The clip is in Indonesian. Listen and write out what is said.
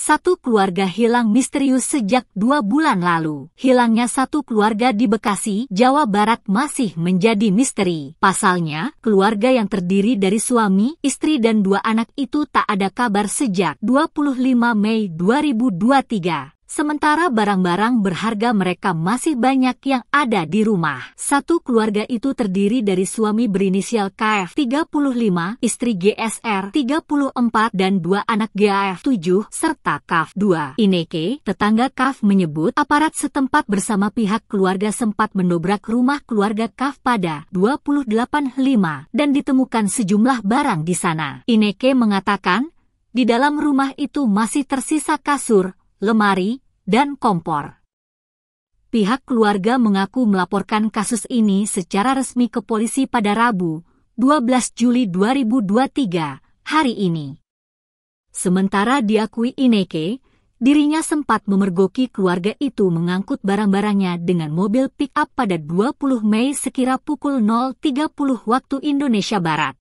satu keluarga hilang misterius sejak dua bulan lalu. Hilangnya satu keluarga di Bekasi, Jawa Barat masih menjadi misteri. Pasalnya, keluarga yang terdiri dari suami, istri dan dua anak itu tak ada kabar sejak 25 Mei 2023 sementara barang-barang berharga mereka masih banyak yang ada di rumah. Satu keluarga itu terdiri dari suami berinisial KF 35, istri GSR 34 dan dua anak GAF 7 serta KAF 2. Ineke, tetangga KAF menyebut aparat setempat bersama pihak keluarga sempat mendobrak rumah keluarga KAF pada 28.5 dan ditemukan sejumlah barang di sana. Ineke mengatakan, di dalam rumah itu masih tersisa kasur, lemari, dan kompor. Pihak keluarga mengaku melaporkan kasus ini secara resmi ke polisi pada Rabu, 12 Juli 2023, hari ini. Sementara diakui Ineke, dirinya sempat memergoki keluarga itu mengangkut barang-barangnya dengan mobil pick-up pada 20 Mei sekira pukul 0.30 waktu Indonesia Barat.